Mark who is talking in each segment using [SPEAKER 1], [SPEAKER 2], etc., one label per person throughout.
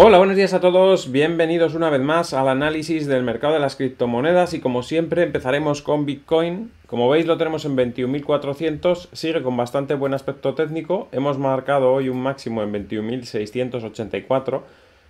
[SPEAKER 1] Hola, buenos días a todos, bienvenidos una vez más al análisis del mercado de las criptomonedas y como siempre empezaremos con Bitcoin. Como veis lo tenemos en 21.400, sigue con bastante buen aspecto técnico, hemos marcado hoy un máximo en 21.684,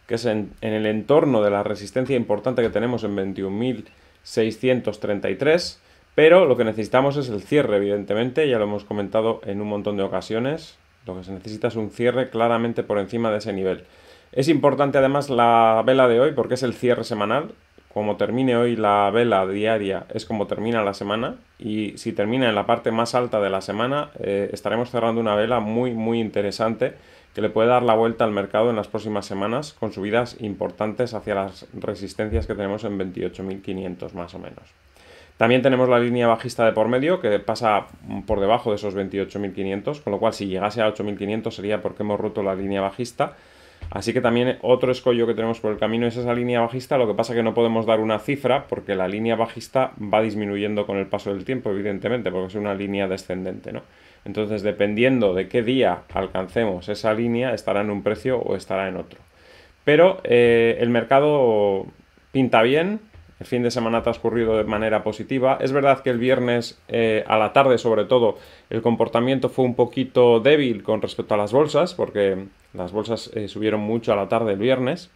[SPEAKER 1] que es en, el entorno de la resistencia importante que tenemos en 21.633, pero lo que necesitamos es el cierre, evidentemente, ya lo hemos comentado en un montón de ocasiones, lo que se necesita es un cierre claramente por encima de ese nivel. Es importante además la vela de hoy porque es el cierre semanal. Como termine hoy la vela diaria es como termina la semana y si termina en la parte más alta de la semana eh, estaremos cerrando una vela muy muy interesante que le puede dar la vuelta al mercado en las próximas semanas con subidas importantes hacia las resistencias que tenemos en 28.500 más o menos. También tenemos la línea bajista de por medio que pasa por debajo de esos 28.500, con lo cual si llegase a 8.500 sería porque hemos roto la línea bajista Así que también otro escollo que tenemos por el camino es esa línea bajista, lo que pasa que no podemos dar una cifra porque la línea bajista va disminuyendo con el paso del tiempo, evidentemente, porque es una línea descendente, ¿no? Entonces, dependiendo de qué día alcancemos esa línea, estará en un precio o estará en otro. Pero eh, el mercado pinta bien, el fin de semana ha transcurrido de manera positiva. Es verdad que el viernes eh, a la tarde, sobre todo, el comportamiento fue un poquito débil con respecto a las bolsas, porque las bolsas eh, subieron mucho a la tarde el viernes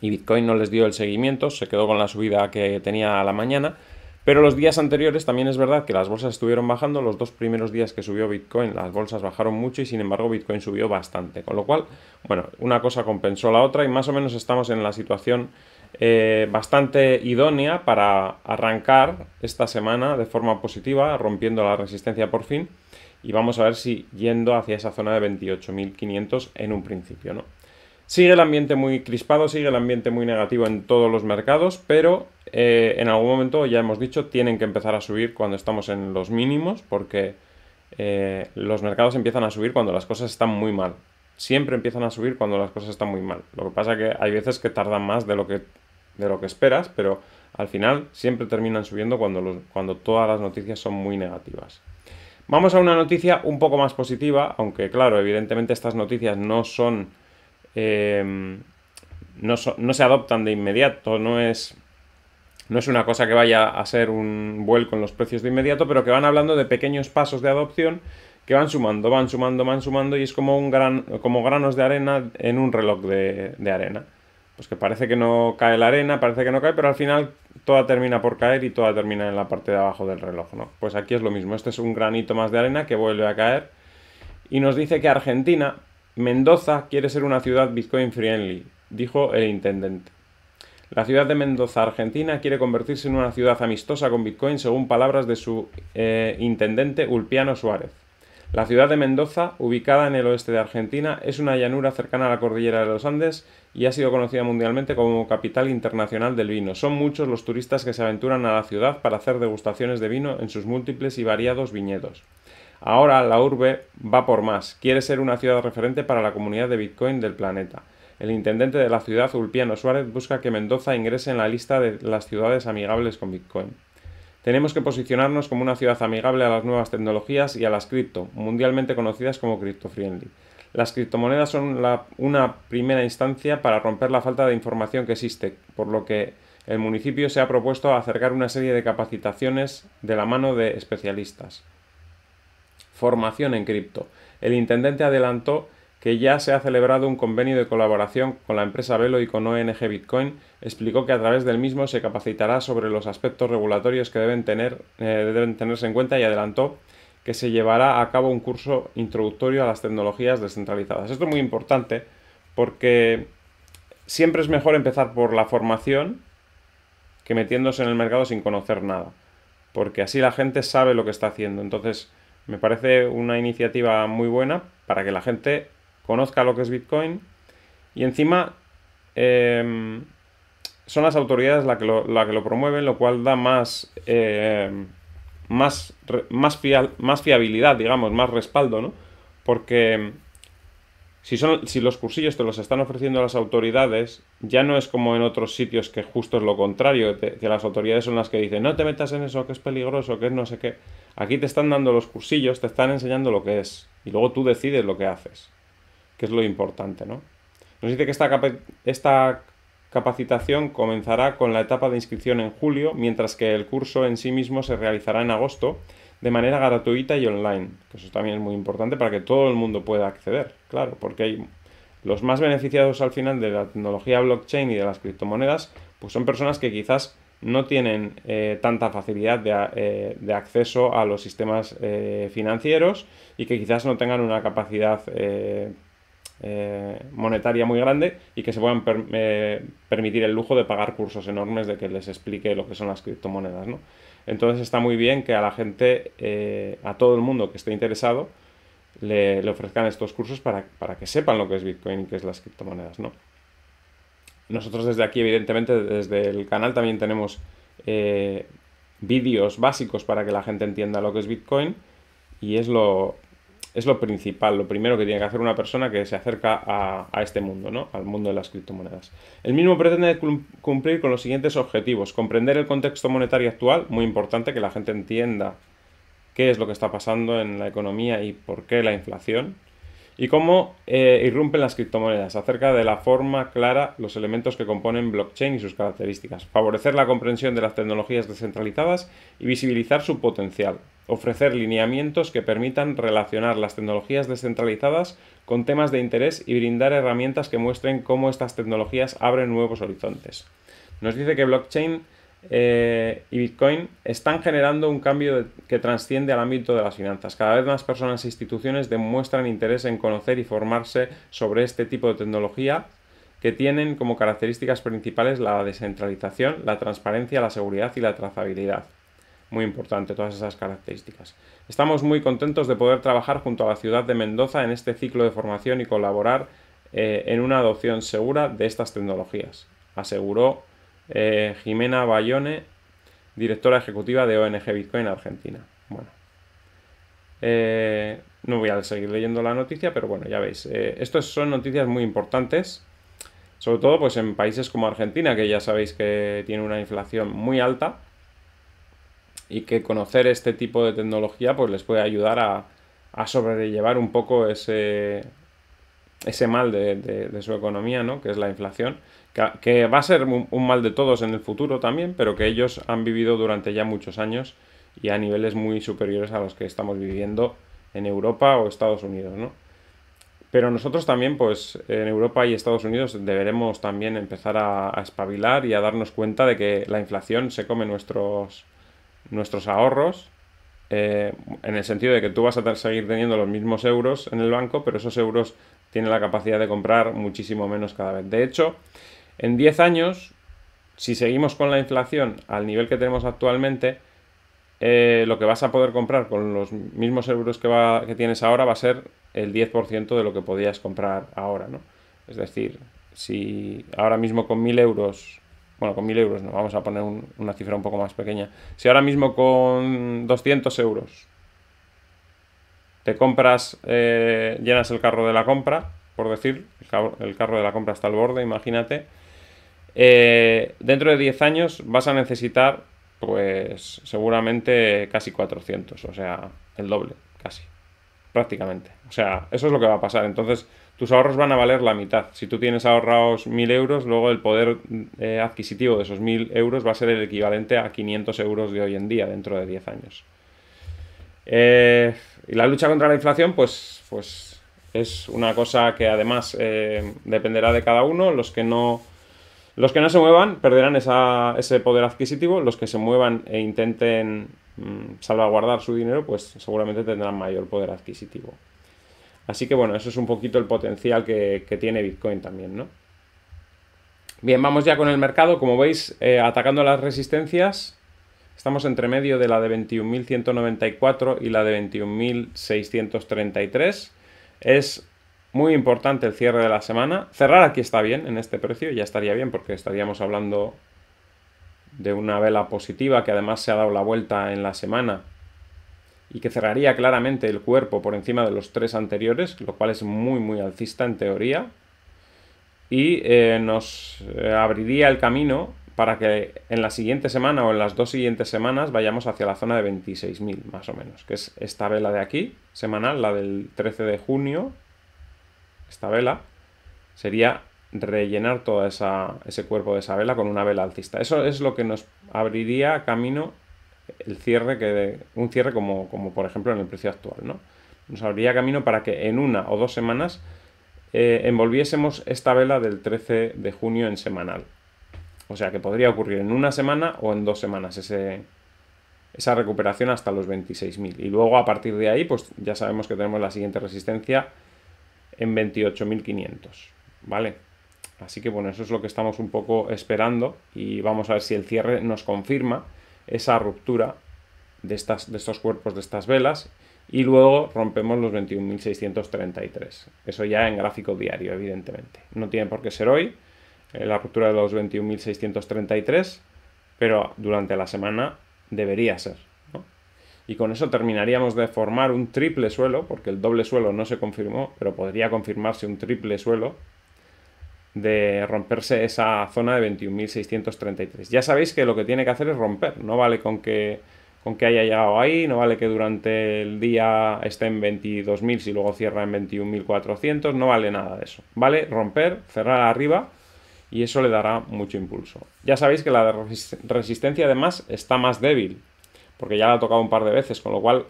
[SPEAKER 1] y Bitcoin no les dio el seguimiento, se quedó con la subida que tenía a la mañana. Pero los días anteriores también es verdad que las bolsas estuvieron bajando, los dos primeros días que subió Bitcoin las bolsas bajaron mucho y sin embargo Bitcoin subió bastante, con lo cual, bueno, una cosa compensó la otra y más o menos estamos en la situación eh, bastante idónea para arrancar esta semana de forma positiva, rompiendo la resistencia por fin. Y vamos a ver si yendo hacia esa zona de 28.500 en un principio, ¿no? Sigue el ambiente muy crispado, sigue el ambiente muy negativo en todos los mercados, pero eh, en algún momento, ya hemos dicho, tienen que empezar a subir cuando estamos en los mínimos, porque eh, los mercados empiezan a subir cuando las cosas están muy mal. Siempre empiezan a subir cuando las cosas están muy mal. Lo que pasa es que hay veces que tardan más de lo que de lo que esperas, pero al final siempre terminan subiendo cuando, cuando todas las noticias son muy negativas. Vamos a una noticia un poco más positiva, aunque claro, evidentemente estas noticias no son... Em, no, se adoptan de inmediato, no es, no es una cosa que vaya a ser un vuelco en los precios de inmediato, pero que van hablando de pequeños pasos de adopción que van sumando, van sumando, van sumando y es como, un gran, como granos de arena en un reloj de arena pues que parece que no cae la arena, parece que no cae, pero al final toda termina por caer y toda termina en la parte de abajo del reloj, ¿no? Pues aquí es lo mismo, este es un granito más de arena que vuelve a caer y nos dice que Argentina, Mendoza, quiere ser una ciudad Bitcoin friendly, dijo el intendente. La ciudad de Mendoza, Argentina, quiere convertirse en una ciudad amistosa con Bitcoin, según palabras de su eh, intendente Ulpiano Suárez. La ciudad de Mendoza, ubicada en el oeste de Argentina, es una llanura cercana a la cordillera de los Andes y ha sido conocida mundialmente como capital internacional del vino. Son muchos los turistas que se aventuran a la ciudad para hacer degustaciones de vino en sus múltiples y variados viñedos. Ahora la urbe va por más, quiere ser una ciudad referente para la comunidad de Bitcoin del planeta. El intendente de la ciudad, Ulpiano Suárez, busca que Mendoza ingrese en la lista de las ciudades amigables con Bitcoin. Tenemos que posicionarnos como una ciudad amigable a las nuevas tecnologías y a las cripto, mundialmente conocidas como crypto-friendly. Las criptomonedas son una primera instancia para romper la falta de información que existe, por lo que el municipio se ha propuesto acercar una serie de capacitaciones de la mano de especialistas. Formación en cripto. El intendente adelantó que ya se ha celebrado un convenio de colaboración con la empresa Velo y con ONG Bitcoin, explicó que a través del mismo se capacitará sobre los aspectos regulatorios que deben, tener, eh, deben tenerse en cuenta y adelantó que se llevará a cabo un curso introductorio a las tecnologías descentralizadas. Esto es muy importante porque siempre es mejor empezar por la formación que metiéndose en el mercado sin conocer nada, porque así la gente sabe lo que está haciendo. Entonces, me parece una iniciativa muy buena para que la gente conozca lo que es Bitcoin. Y encima em, son las autoridades las que, lo, la que lo promueven, lo cual da más, em, más, más, fiabilidad, digamos, más respaldo, ¿no? Porque em, si, son, si los cursillos te los están ofreciendo las autoridades, ya no es como en otros sitios que justo es lo contrario, que las autoridades son las que dicen, no te metas en eso, que es peligroso, que es no sé qué. Aquí te están dando los cursillos, te están enseñando lo que es, y luego tú decides lo que haces que es lo importante, ¿no? Nos dice que esta, esta capacitación comenzará con la etapa de inscripción en julio, mientras que el curso en sí mismo se realizará en agosto de manera gratuita y online, que eso también es muy importante para que todo el mundo pueda acceder, claro, porque los más beneficiados al final de la tecnología blockchain y de las criptomonedas, pues son personas que quizás no tienen eh, tanta facilidad eh, de, acceso a los sistemas eh, financieros y que quizás no tengan una capacidad eh, monetaria muy grande y que se puedan eh, permitir el lujo de pagar cursos enormes de que les explique lo que son las criptomonedas. Entonces está muy bien que a la gente, eh, a todo el mundo que esté interesado, le, ofrezcan estos cursos para, que sepan lo que es Bitcoin y qué es las criptomonedas. ¿no? Nosotros desde aquí, evidentemente, desde el canal también tenemos vídeos básicos para que la gente entienda lo que es Bitcoin y es lo, es lo principal, lo primero que tiene que hacer una persona que se acerca a, este mundo, ¿no? al mundo de las criptomonedas. El mismo pretende cumplir con los siguientes objetivos. Comprender el contexto monetario actual, muy importante que la gente entienda qué es lo que está pasando en la economía y por qué la inflación y cómo eh, irrumpen las criptomonedas, acerca de la forma clara los elementos que componen blockchain y sus características, favorecer la comprensión de las tecnologías descentralizadas y visibilizar su potencial, ofrecer lineamientos que permitan relacionar las tecnologías descentralizadas con temas de interés y brindar herramientas que muestren cómo estas tecnologías abren nuevos horizontes. Nos dice que blockchain eh, y Bitcoin están generando un cambio que trasciende al ámbito de las finanzas. Cada vez más personas e instituciones demuestran interés en conocer y formarse sobre este tipo de tecnología que tienen como características principales la descentralización, la transparencia, la seguridad y la trazabilidad. Muy importante todas esas características. Estamos muy contentos de poder trabajar junto a la ciudad de Mendoza en este ciclo de formación y colaborar eh, en una adopción segura de estas tecnologías, aseguró eh, Jimena Bayone, directora ejecutiva de ONG Bitcoin Argentina. Bueno, eh, no voy a seguir leyendo la noticia, pero bueno, ya veis, eh, estas son noticias muy importantes, sobre todo pues en países como Argentina, que ya sabéis que tiene una inflación muy alta y que conocer este tipo de tecnología pues les puede ayudar a sobrellevar un poco ese, ese mal de, su economía, ¿no? que es la inflación, que, va a ser un, mal de todos en el futuro también, pero que ellos han vivido durante ya muchos años y a niveles muy superiores a los que estamos viviendo en Europa o Estados Unidos. ¿no? Pero nosotros también, pues en Europa y Estados Unidos deberemos también empezar a, espabilar y a darnos cuenta de que la inflación se come nuestros, nuestros ahorros eh, en el sentido de que tú vas a seguir teniendo los mismos euros en el banco, pero esos euros tiene la capacidad de comprar muchísimo menos cada vez. De hecho, en 10 años, si seguimos con la inflación al nivel que tenemos actualmente, eh, lo que vas a poder comprar con los mismos euros que, tienes ahora va a ser el 10% de lo que podías comprar ahora, ¿no? Es decir, si ahora mismo con 1.000 euros, bueno, con 1.000 euros no, vamos a poner una cifra un poco más pequeña, si ahora mismo con 200 euros te compras, eh, llenas el carro de la compra, por decir, el, carro, de la compra está al borde, imagínate. Eh, dentro de 10 años vas a necesitar, pues seguramente casi 400, o sea, el doble, casi, prácticamente. O sea, eso es lo que va a pasar. Entonces, tus ahorros van a valer la mitad. Si tú tienes ahorrados 1.000 euros, luego el poder eh, adquisitivo de esos 1.000 euros va a ser el equivalente a 500 euros de hoy en día, dentro de 10 años. Eh y la lucha contra la inflación, pues, pues es una cosa que además eh, dependerá de cada uno. Los que no, los que no se muevan perderán ese poder adquisitivo. Los que se muevan e intenten mm, salvaguardar su dinero, pues seguramente tendrán mayor poder adquisitivo. Así que bueno, eso es un poquito el potencial que, tiene Bitcoin también, Bien, vamos ya con el mercado. Como veis, eh, atacando las resistencias, Estamos entre medio de la de 21.194 y la de 21.633. Es muy importante el cierre de la semana. Cerrar aquí está bien en este precio, ya estaría bien porque estaríamos hablando de una vela positiva que además se ha dado la vuelta en la semana y que cerraría claramente el cuerpo por encima de los tres anteriores, lo cual es muy muy alcista en teoría y eh, nos eh, abriría el camino para que en la siguiente semana o en las dos siguientes semanas vayamos hacia la zona de 26.000 más o menos, que es esta vela de aquí, semanal, la del 13 de junio, esta vela, sería rellenar todo ese cuerpo de esa vela con una vela alcista. Eso es lo que nos abriría camino el cierre, que un cierre como, como por ejemplo en el precio actual, ¿no? Nos abriría camino para que en una o dos semanas eh, envolviésemos esta vela del 13 de junio en semanal. O sea que podría ocurrir en una semana o en dos semanas esa recuperación hasta los 26.000. Y luego a partir de ahí, pues ya sabemos que tenemos la siguiente resistencia en 28.500. ¿Vale? Así que bueno, eso es lo que estamos un poco esperando y vamos a ver si el cierre nos confirma esa ruptura de, estas, de estos cuerpos de estas velas y luego rompemos los 21.633. Eso ya en gráfico diario, evidentemente. No tiene por qué ser hoy, eh, la ruptura de los 21.633, pero durante la semana debería ser. ¿no? Y con eso terminaríamos de formar un triple suelo, porque el doble suelo no se confirmó, pero podría confirmarse un triple suelo de romperse esa zona de 21.633. Ya sabéis que lo que tiene que hacer es romper, no vale con que, con que haya llegado ahí, no vale que durante el día esté en 22.000 si luego cierra en 21.400, no vale nada de eso. Vale romper, cerrar arriba y eso le dará mucho impulso. Ya sabéis que la resistencia además está más débil, porque ya la ha tocado un par de veces, con lo cual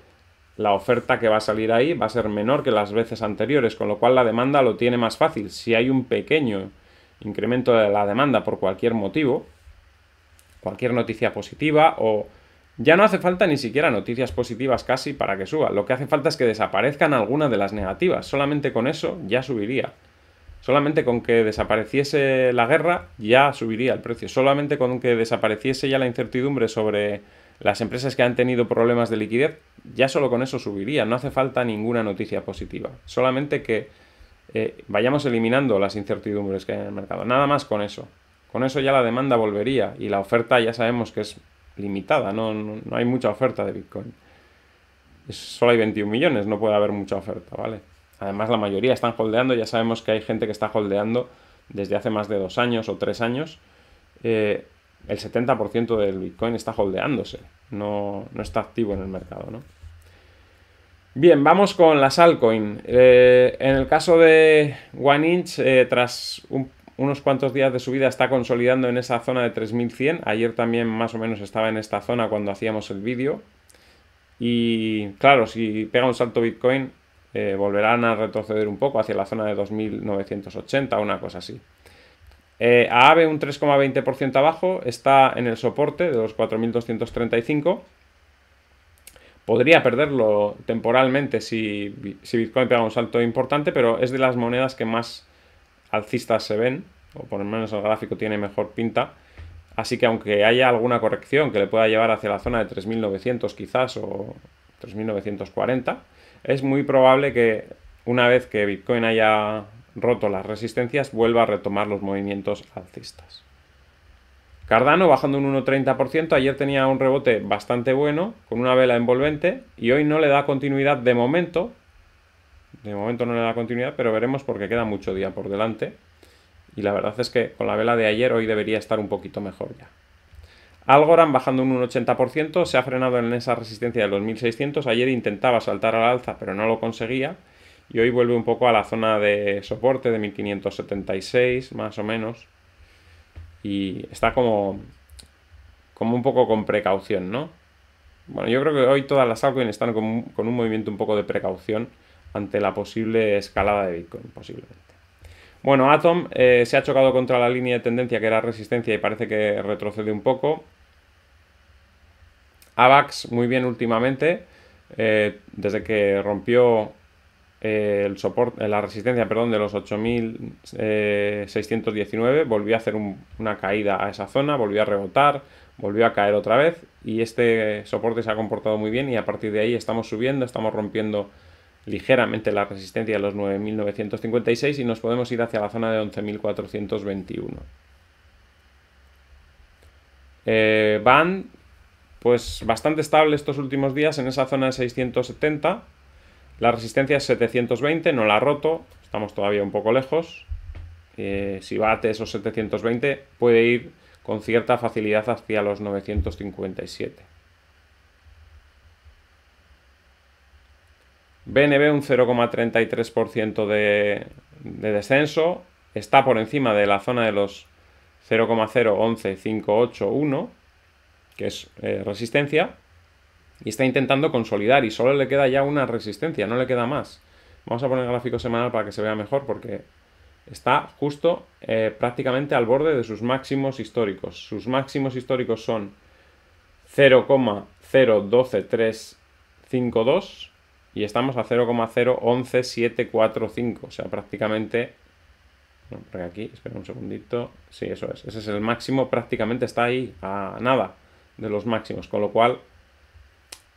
[SPEAKER 1] la oferta que va a salir ahí va a ser menor que las veces anteriores, con lo cual la demanda lo tiene más fácil. Si hay un pequeño incremento de la demanda por cualquier motivo, cualquier noticia positiva o ya no hace falta ni siquiera noticias positivas casi para que suba, lo que hace falta es que desaparezcan algunas de las negativas, solamente con eso ya subiría. Solamente con que desapareciese la guerra ya subiría el precio. Solamente con que desapareciese ya la incertidumbre sobre las empresas que han tenido problemas de liquidez, ya solo con eso subiría. No hace falta ninguna noticia positiva. Solamente que eh, vayamos eliminando las incertidumbres que hay en el mercado. Nada más con eso. Con eso ya la demanda volvería y la oferta ya sabemos que es limitada. No, hay mucha oferta de Bitcoin. solo hay 21 millones, no puede haber mucha oferta, ¿vale? Además, la mayoría están holdeando. Ya sabemos que hay gente que está holdeando desde hace más de dos años o tres años. Eh, el 70% del Bitcoin está holdeándose, no, está activo en el mercado. Bien, vamos con las altcoins eh, en el caso de One Inch, eh, tras unos cuantos días de subida, está consolidando en esa zona de 3100. Ayer también más o menos estaba en esta zona cuando hacíamos el vídeo. Y claro, si pega un salto Bitcoin, eh, volverán a retroceder un poco hacia la zona de 2.980, una cosa así. Eh, a AVE un 3,20% abajo, está en el soporte de los 4.235. Podría perderlo temporalmente si, si Bitcoin pega un salto importante, pero es de las monedas que más alcistas se ven, o por lo menos el gráfico tiene mejor pinta. Así que aunque haya alguna corrección que le pueda llevar hacia la zona de 3.900 quizás o 3.940, es muy probable que una vez que Bitcoin haya roto las resistencias, vuelva a retomar los movimientos alcistas. Cardano bajando un 1,30%, ayer tenía un rebote bastante bueno, con una vela envolvente, y hoy no le da continuidad de momento. De momento no le da continuidad, pero veremos porque queda mucho día por delante. Y la verdad es que con la vela de ayer hoy debería estar un poquito mejor ya. Algorand bajando un 80%, se ha frenado en esa resistencia de los 1600, ayer intentaba saltar al alza pero no lo conseguía y hoy vuelve un poco a la zona de soporte de 1576 más o menos y está como, como un poco con precaución, ¿no? Bueno, yo creo que hoy todas las altcoins están con, con un movimiento un poco de precaución ante la posible escalada de Bitcoin, posiblemente. Bueno, Atom eh, se ha chocado contra la línea de tendencia que era resistencia y parece que retrocede un poco. AVAX muy bien últimamente, eh, desde que rompió eh, el la resistencia perdón, de los 8.619, volvió a hacer una caída a esa zona, volvió a rebotar, volvió a caer otra vez y este soporte se ha comportado muy bien y a partir de ahí estamos subiendo, estamos rompiendo ligeramente la resistencia a los 9.956 y nos podemos ir hacia la zona de 11.421. Eh, van pues bastante estable estos últimos días en esa zona de 670. La resistencia es 720, no la ha roto, estamos todavía un poco lejos. Eh, si bate esos 720 puede ir con cierta facilidad hacia los 957. BNB un 0,33% de, de descenso, está por encima de la zona de los 0,011581, que es eh, resistencia, y está intentando consolidar y solo le queda ya una resistencia, no le queda más. Vamos a poner el gráfico semanal para que se vea mejor porque está justo eh, prácticamente al borde de sus máximos históricos. Sus máximos históricos son 0,012352 y estamos a 0,011745, o sea, prácticamente... No, por aquí, espera un segundito. Sí, eso es. Ese es el máximo, prácticamente está ahí, a nada de los máximos, con lo cual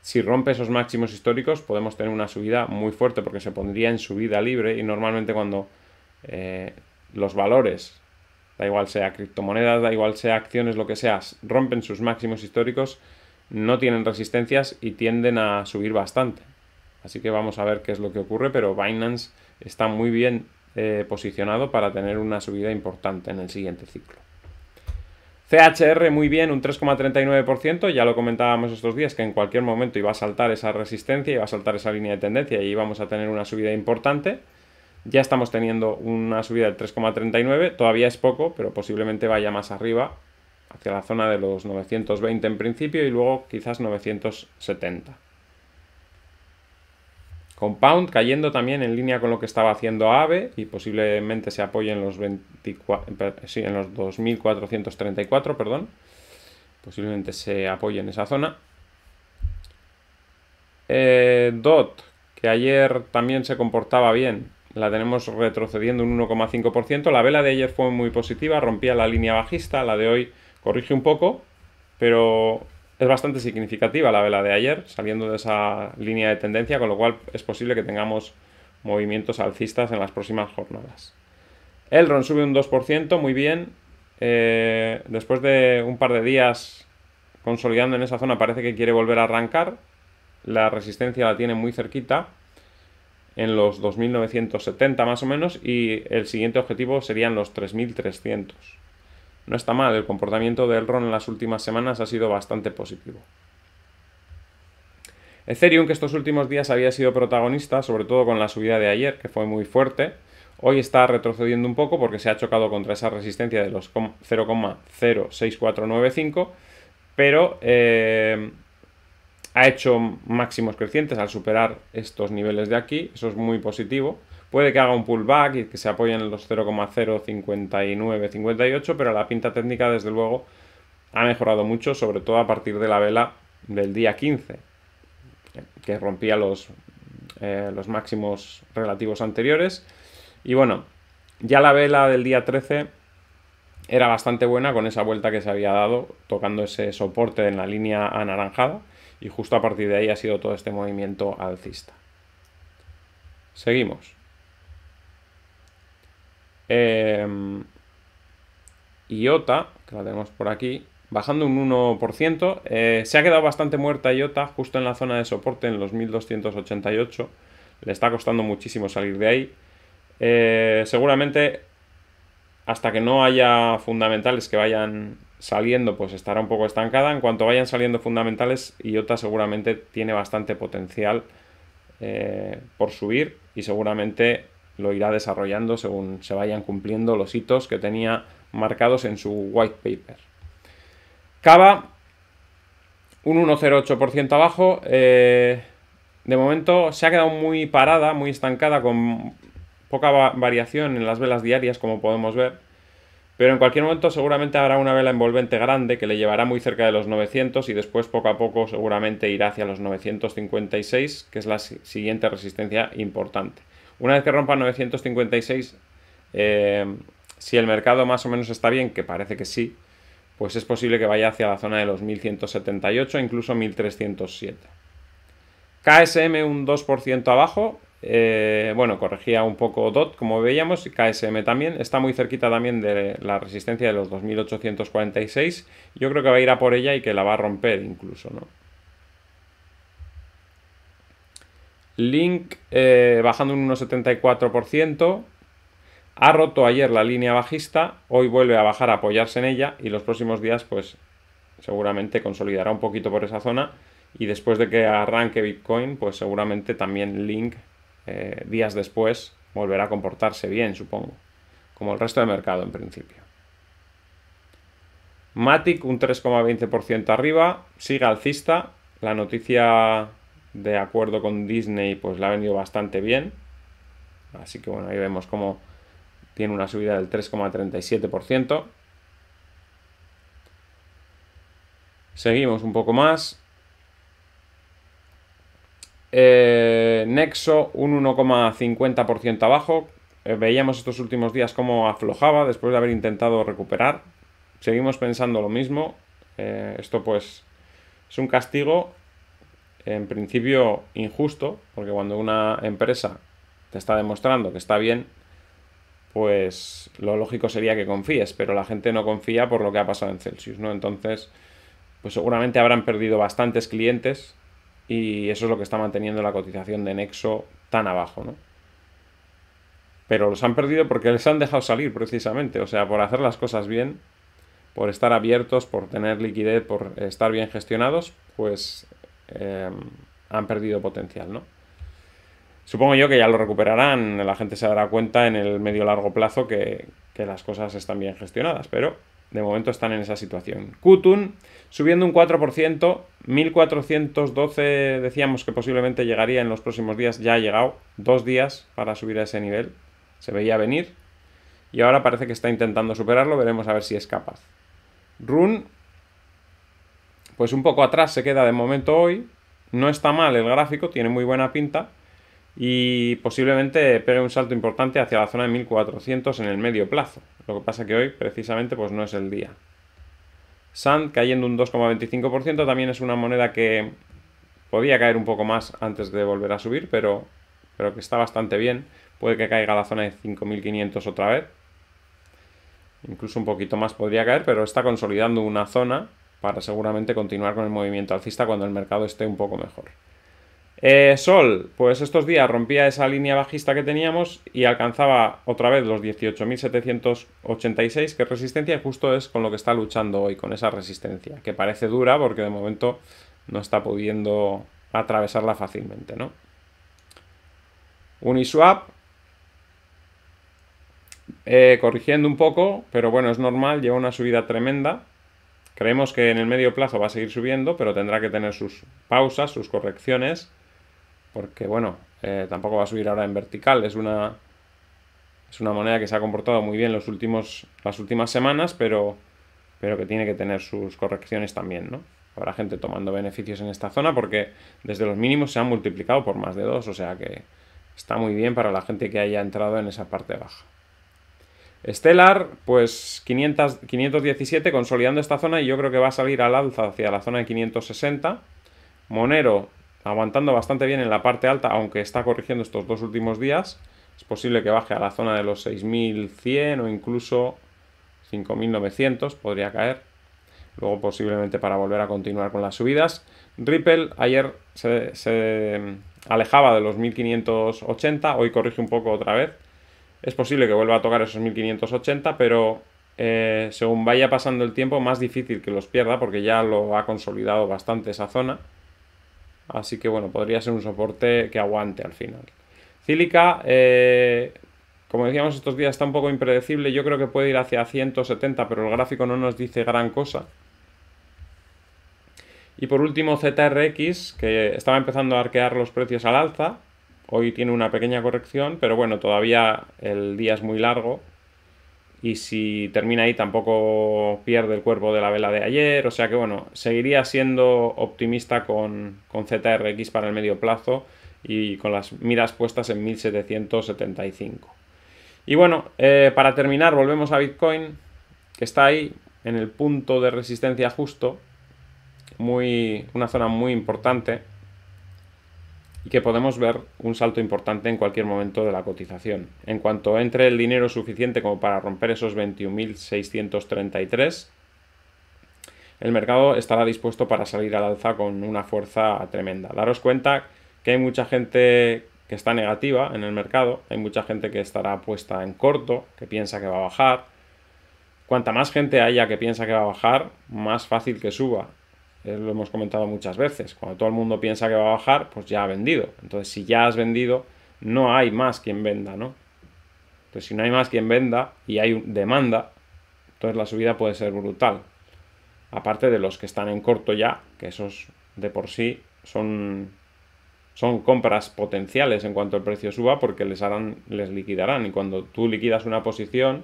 [SPEAKER 1] si rompe esos máximos históricos podemos tener una subida muy fuerte porque se pondría en subida libre y normalmente cuando eh, los valores, da igual sea criptomonedas, da igual sea acciones, lo que sea, rompen sus máximos históricos, no tienen resistencias y tienden a subir bastante. Así que vamos a ver qué es lo que ocurre, pero Binance está muy bien eh, posicionado para tener una subida importante en el siguiente ciclo. CHR muy bien, un 3,39%, ya lo comentábamos estos días que en cualquier momento iba a saltar esa resistencia, iba a saltar esa línea de tendencia y íbamos a tener una subida importante. Ya estamos teniendo una subida del 3,39, todavía es poco, pero posiblemente vaya más arriba, hacia la zona de los 920 en principio y luego quizás 970. Compound cayendo también en línea con lo que estaba haciendo AVE y posiblemente se apoye en los, 24, sí, en los 2.434, perdón. Posiblemente se apoye en esa zona. Eh, DOT, que ayer también se comportaba bien, la tenemos retrocediendo un 1,5%. La vela de ayer fue muy positiva, rompía la línea bajista, la de hoy corrige un poco, pero es bastante significativa la vela de ayer, saliendo de esa línea de tendencia, con lo cual es posible que tengamos movimientos alcistas en las próximas jornadas. Elron sube un 2%, muy bien. Eh, después de un par de días consolidando en esa zona, parece que quiere volver a arrancar. La resistencia la tiene muy cerquita, en los 2.970 más o menos, y el siguiente objetivo serían los 3.300. No está mal, el comportamiento del ron en las últimas semanas ha sido bastante positivo. Ethereum, que estos últimos días había sido protagonista, sobre todo con la subida de ayer, que fue muy fuerte, hoy está retrocediendo un poco porque se ha chocado contra esa resistencia de los 0,06495, pero eh, ha hecho máximos crecientes al superar estos niveles de aquí, eso es muy positivo. Puede que haga un pullback y que se apoye en los 0,059, 58, pero la pinta técnica, desde luego, ha mejorado mucho, sobre todo a partir de la vela del día 15, que rompía los, eh, los máximos relativos anteriores. Y bueno, ya la vela del día 13 era bastante buena con esa vuelta que se había dado, tocando ese soporte en la línea anaranjada, y justo a partir de ahí ha sido todo este movimiento alcista. Seguimos. Em, IOTA, que la tenemos por aquí, bajando un 1%. Eh, se ha quedado bastante muerta IOTA justo en la zona de soporte, en los 1288. Le está costando muchísimo salir de ahí. Eh, seguramente hasta que no haya fundamentales que vayan saliendo, pues estará un poco estancada. En cuanto vayan saliendo fundamentales, IOTA seguramente tiene bastante potencial eh, por subir y seguramente lo irá desarrollando según se vayan cumpliendo los hitos que tenía marcados en su white paper. Cava, un 1,08% abajo. Eh, de momento se ha quedado muy parada, muy estancada, con poca variación en las velas diarias, como podemos ver. Pero en cualquier momento seguramente habrá una vela envolvente grande que le llevará muy cerca de los 900 y después poco a poco seguramente irá hacia los 956, que es la siguiente resistencia importante. Una vez que rompa 956, eh, si el mercado más o menos está bien, que parece que sí, pues es posible que vaya hacia la zona de los 1178, incluso 1307. KSM un 2% abajo, eh, bueno, corregía un poco DOT, como veíamos, y KSM también, está muy cerquita también de la resistencia de los 2846, yo creo que va a ir a por ella y que la va a romper incluso, ¿no? Link eh, bajando un 1,74%. Ha roto ayer la línea bajista, hoy vuelve a bajar a apoyarse en ella y los próximos días pues seguramente consolidará un poquito por esa zona y después de que arranque Bitcoin pues seguramente también Link eh, días después volverá a comportarse bien supongo, como el resto del mercado en principio. Matic un 3,20% arriba, sigue alcista, la noticia de acuerdo con Disney, pues la ha venido bastante bien. Así que bueno, ahí vemos cómo tiene una subida del 3,37%. Seguimos un poco más. Eh, Nexo un 1,50% abajo. Eh, veíamos estos últimos días cómo aflojaba después de haber intentado recuperar. Seguimos pensando lo mismo. Eh, esto pues es un castigo en principio injusto, porque cuando una empresa te está demostrando que está bien, pues lo lógico sería que confíes, pero la gente no confía por lo que ha pasado en Celsius, ¿no? Entonces, pues seguramente habrán perdido bastantes clientes y eso es lo que está manteniendo la cotización de Nexo tan abajo, ¿no? Pero los han perdido porque les han dejado salir precisamente, o sea, por hacer las cosas bien, por estar abiertos, por tener liquidez, por estar bien gestionados, pues Em, han perdido potencial, ¿no? Supongo yo que ya lo recuperarán, la gente se dará cuenta en el medio largo plazo que, que las cosas están bien gestionadas, pero de momento están en esa situación. Kutun subiendo un 4%, 1412 decíamos que posiblemente llegaría en los próximos días, ya ha llegado, dos días para subir a ese nivel, se veía venir y ahora parece que está intentando superarlo, veremos a ver si es capaz. Run pues un poco atrás se queda de momento hoy. No está mal el gráfico, tiene muy buena pinta. Y posiblemente pegue un salto importante hacia la zona de 1400 en el medio plazo. Lo que pasa que hoy precisamente pues no es el día. Sand cayendo un 2,25% también es una moneda que podía caer un poco más antes de volver a subir, pero, pero que está bastante bien. Puede que caiga a la zona de 5500 otra vez. Incluso un poquito más podría caer, pero está consolidando una zona para seguramente continuar con el movimiento alcista cuando el mercado esté un poco mejor. Eh, Sol, pues estos días rompía esa línea bajista que teníamos y alcanzaba otra vez los 18.786, que resistencia y justo es con lo que está luchando hoy, con esa resistencia, que parece dura porque de momento no está pudiendo atravesarla fácilmente, ¿no? Uniswap, eh, corrigiendo un poco, pero bueno, es normal, lleva una subida tremenda, Creemos que en el medio plazo va a seguir subiendo, pero tendrá que tener sus pausas, sus correcciones, porque bueno, eh, tampoco va a subir ahora en vertical. Es una, es una moneda que se ha comportado muy bien los últimos, las últimas semanas, pero, pero que tiene que tener sus correcciones también, ¿no? Habrá gente tomando beneficios en esta zona porque desde los mínimos se han multiplicado por más de dos, o sea que está muy bien para la gente que haya entrado en esa parte baja. Stellar, pues 517 consolidando esta zona y yo creo que va a salir al alza hacia la zona de 560. Monero aguantando bastante bien en la parte alta, aunque está corrigiendo estos dos últimos días. Es posible que baje a la zona de los 6100 o incluso 5900, podría caer. Luego posiblemente para volver a continuar con las subidas. Ripple ayer se, se alejaba de los 1580, hoy corrige un poco otra vez es posible que vuelva a tocar esos 1580, pero eh, según vaya pasando el tiempo, más difícil que los pierda porque ya lo ha consolidado bastante esa zona. Así que bueno, podría ser un soporte que aguante al final. Cílica, eh, como decíamos estos días, está un poco impredecible. Yo creo que puede ir hacia 170, pero el gráfico no nos dice gran cosa. Y por último, ZRX, que estaba empezando a arquear los precios al alza. Hoy tiene una pequeña corrección, pero bueno, todavía el día es muy largo y si termina ahí tampoco pierde el cuerpo de la vela de ayer, o sea que bueno, seguiría siendo optimista con, con ZRX para el medio plazo y con las miras puestas en 1775. Y bueno, eh, para terminar volvemos a Bitcoin, que está ahí en el punto de resistencia justo, muy, una zona muy importante y que podemos ver un salto importante en cualquier momento de la cotización. En cuanto entre el dinero suficiente como para romper esos 21.633, el mercado estará dispuesto para salir al alza con una fuerza tremenda. Daros cuenta que hay mucha gente que está negativa en el mercado, hay mucha gente que estará puesta en corto, que piensa que va a bajar. Cuanta más gente haya que piensa que va a bajar, más fácil que suba. Eh, lo hemos comentado muchas veces, cuando todo el mundo piensa que va a bajar, pues ya ha vendido. Entonces, si ya has vendido, no hay más quien venda, ¿no? Entonces, si no hay más quien venda y hay demanda, entonces la subida puede ser brutal. Aparte de los que están en corto ya, que esos de por sí son, son compras potenciales en cuanto el precio suba porque les, harán, les liquidarán. Y cuando tú liquidas una posición,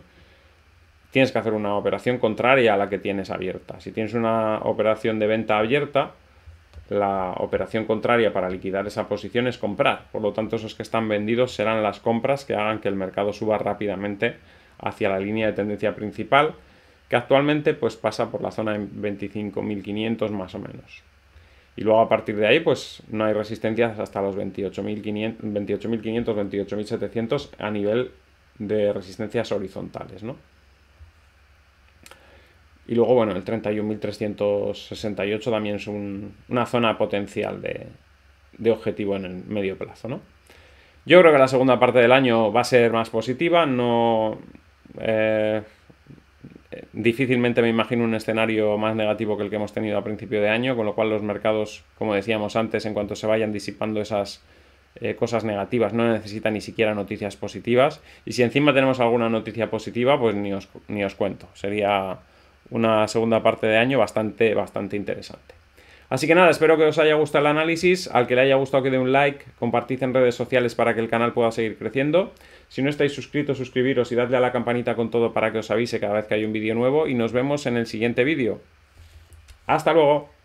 [SPEAKER 1] tienes que hacer una operación contraria a la que tienes abierta. Si tienes una operación de venta abierta, la operación contraria para liquidar esa posición es comprar. Por lo tanto, esos que están vendidos serán las compras que hagan que el mercado suba rápidamente hacia la línea de tendencia principal, que actualmente pues, pasa por la zona de 25.500 más o menos. Y luego a partir de ahí, pues no hay resistencias hasta los 28.500, 28.700 a nivel de resistencias horizontales, ¿no? Y luego, bueno, el 31.368 también es un, una zona potencial de, objetivo en el medio plazo, ¿no? Yo creo que la segunda parte del año va a ser más positiva, no... Eh, difícilmente me imagino un escenario más negativo que el que hemos tenido a principio de año, con lo cual los mercados, como decíamos antes, en cuanto se vayan disipando esas eh, cosas negativas, no necesitan ni siquiera noticias positivas. Y si encima tenemos alguna noticia positiva, pues ni os, ni os cuento. Sería una segunda parte de año bastante, bastante interesante. Así que nada, espero que os haya gustado el análisis. Al que le haya gustado que dé un like, compartid en redes sociales para que el canal pueda seguir creciendo. Si no estáis suscritos, suscribiros y dadle a la campanita con todo para que os avise cada vez que hay un vídeo nuevo. Y nos vemos en el siguiente vídeo. ¡Hasta luego!